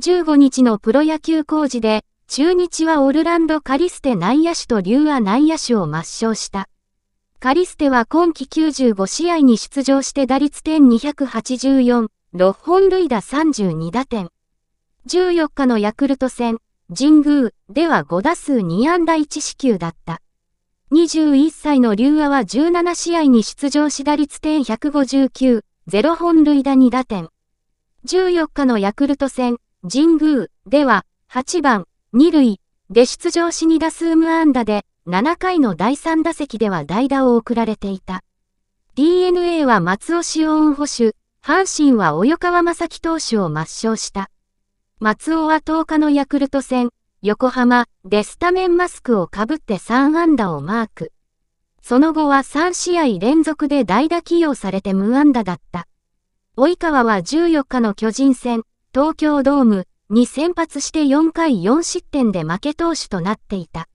15日のプロ野球工事で、中日はオルランド・カリステ内野手とリュウア内野手を抹消した。カリステは今季95試合に出場して打率点284、6本塁打32打点。14日のヤクルト戦、神宮では5打数2安打1四球だった。21歳のリュウアは17試合に出場し打率点159、0本塁打2打点。14日のヤクルト戦、神宮では8番、2塁で出場し2打数無安打で、7回の第3打席では代打を送られていた。DNA は松尾志音捕手、阪神は及川正樹投手を抹消した。松尾は10日のヤクルト戦、横浜でスタメンマスクをかぶって3安打をマーク。その後は3試合連続で代打起用されて無安打だった。及川は14日の巨人戦、東京ドームに先発して4回4失点で負け投手となっていた。